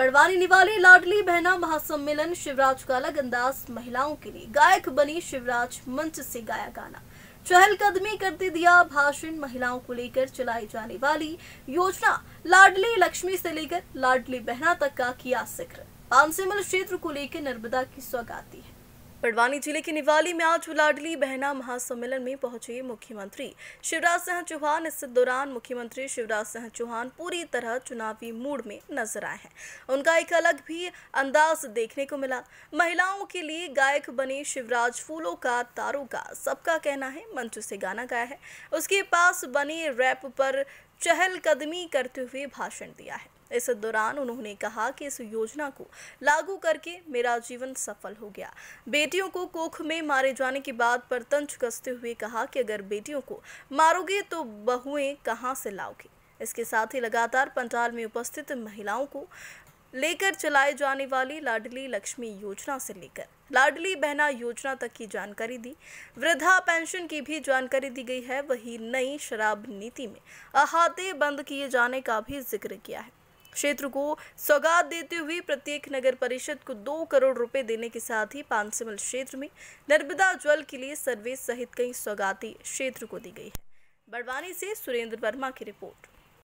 बड़वानी निवाले लाडली बहना महासम्मेलन शिवराज का अलग अंदाज महिलाओं के लिए गायक बनी शिवराज मंच से गाया गाना चहलकदमी करते दिया भाषण महिलाओं को लेकर चलाई जाने वाली योजना लाडली लक्ष्मी से लेकर लाडली बहना तक का किया जिक्र पानसिमल क्षेत्र को लेकर नर्मदा की सौगाती है बड़वानी जिले के निवाली में आज लाडली बहना महासम्मेलन में पहुंचे मुख्यमंत्री शिवराज सिंह चौहान इस दौरान मुख्यमंत्री शिवराज सिंह चौहान पूरी तरह चुनावी मूड में नजर आए हैं उनका एक अलग भी अंदाज देखने को मिला महिलाओं के लिए गायक बने शिवराज फूलों का तारों का सबका कहना है मंच से गाना गाया है उसके पास बने रैप पर चहलकदमी करते हुए भाषण दिया है इस दौरान उन्होंने कहा कि इस योजना को लागू करके मेरा जीवन सफल हो गया बेटियों को कोख में मारे जाने के बाद पर तंज कसते हुए कहा कि अगर बेटियों को मारोगे तो बहुएं कहां से लाओगे इसके साथ ही लगातार पंडाल में उपस्थित महिलाओं को लेकर चलाए जाने वाली लाडली लक्ष्मी योजना से लेकर लाडली बहना योजना तक की जानकारी दी वृद्धा पेंशन की भी जानकारी दी गई है वही नई शराब नीति में अहाते बंद किए जाने का भी जिक्र किया है क्षेत्र को सौगात देते हुए प्रत्येक नगर परिषद को दो करोड़ रुपए देने के साथ ही पानसिमल क्षेत्र में नर्मदा जल के लिए सर्वे सहित कई सौगाती क्षेत्र को दी गई है बड़वानी से सुरेंद्र वर्मा की रिपोर्ट